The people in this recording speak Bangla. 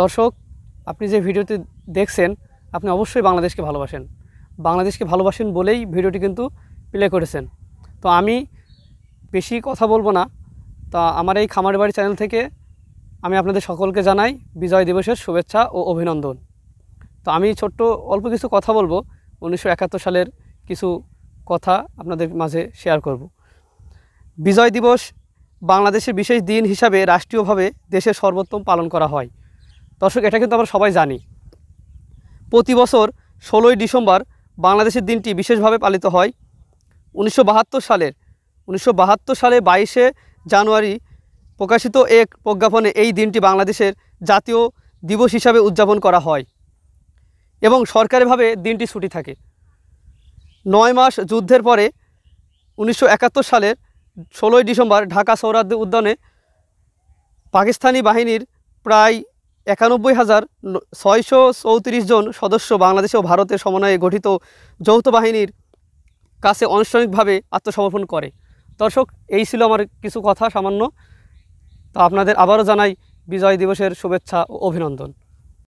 দর্শক আপনি যে ভিডিওটি দেখছেন আপনি অবশ্যই বাংলাদেশকে ভালোবাসেন বাংলাদেশকে ভালোবাসেন বলেই ভিডিওটি কিন্তু প্লে করেছেন তো আমি বেশি কথা বলবো না তা আমার এই খামার বাড়ি চ্যানেল থেকে আমি আপনাদের সকলকে জানাই বিজয় দিবসের শুভেচ্ছা ও অভিনন্দন তো আমি ছোট্ট অল্প কিছু কথা বলবো উনিশশো সালের কিছু কথা আপনাদের মাঝে শেয়ার করব বিজয় দিবস বাংলাদেশের বিশেষ দিন হিসাবে রাষ্ট্রীয়ভাবে দেশের সর্বোত্তম পালন করা হয় দর্শক এটা কিন্তু আমরা সবাই জানি প্রতি বছর ষোলোই ডিসেম্বর বাংলাদেশের দিনটি বিশেষভাবে পালিত হয় উনিশশো সালের উনিশশো সালে বাইশে জানুয়ারি প্রকাশিত এক প্রজ্ঞাপনে এই দিনটি বাংলাদেশের জাতীয় দিবস হিসাবে উদযাপন করা হয় এবং সরকারিভাবে দিনটি ছুটি থাকে নয় মাস যুদ্ধের পরে উনিশশো সালের ষোলোই ডিসেম্বর ঢাকা সৌরাদ্দ উদ্যানে পাকিস্তানি বাহিনীর প্রায় একানব্বই হাজার ছয়শো চৌত্রিশ জন সদস্য বাংলাদেশ ও ভারতের সমন্বয়ে গঠিত যৌথ বাহিনীর কাছে আনুষ্ঠানিকভাবে আত্মসমর্পণ করে দর্শক এই ছিল আমার কিছু কথা সামান্য তো আপনাদের আবারও জানাই বিজয় দিবসের শুভেচ্ছা ও অভিনন্দন